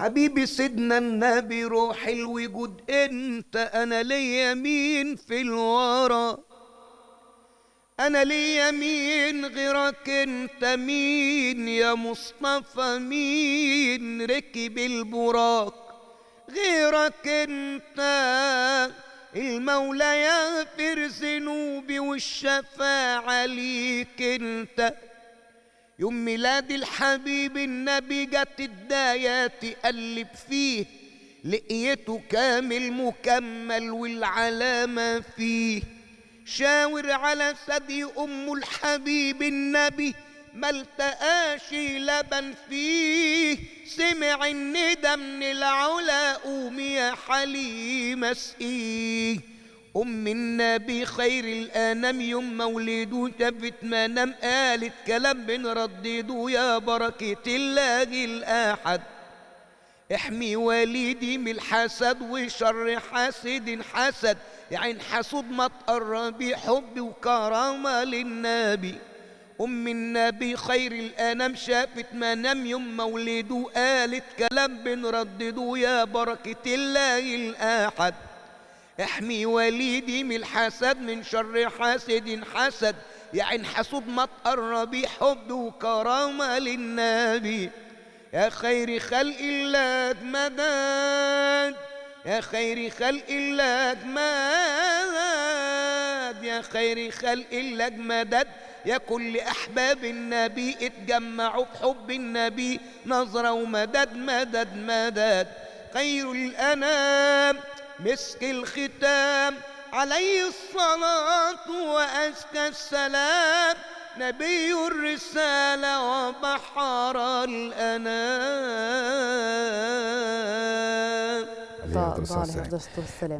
حبيبي سيدنا النبي روح الوجود انت انا ليا مين في الورى انا ليا مين غيرك انت مين يا مصطفى مين ركب البراق غيرك انت المولى يغفر ذنوبي والشفاعة ليك انت يوم ميلاد الحبيب النبي جت الدايات تقلب فيه لقيته كامل مكمل والعلامة فيه شاور على ثدي أمه الحبيب النبي ما التقاش لبن فيه سمع الندى من العلا قوم يا حليم اسقيه أم النبي خير الأنام يوم مولده تبت منام قالت كلام بنردده يا بركة الله الأحد احمي والدي من الحسد وشر حاسد حسد يعين حسود ما تقربي حب وكرامة للنبي أم النبي خير الأنام شافت منام يوم مولده قالت كلام بنردده يا بركة الله الأحد احمي وليدي من الحسد من شر حاسد حسد يا عين حسود ما تقربي حب وكرامة للنبي يا خير خلق الله مداد يا خير خلق الله مداد يا خير خلق الله مداد يا كل أحباب النبي اتجمعوا بحب النبي نظرة ومدد مدد مدد خير الأنام مسك الختام عليه الصلاة وأزكى السلام نبي الرسالة وبحر الأنام عليه الصلاة والسلام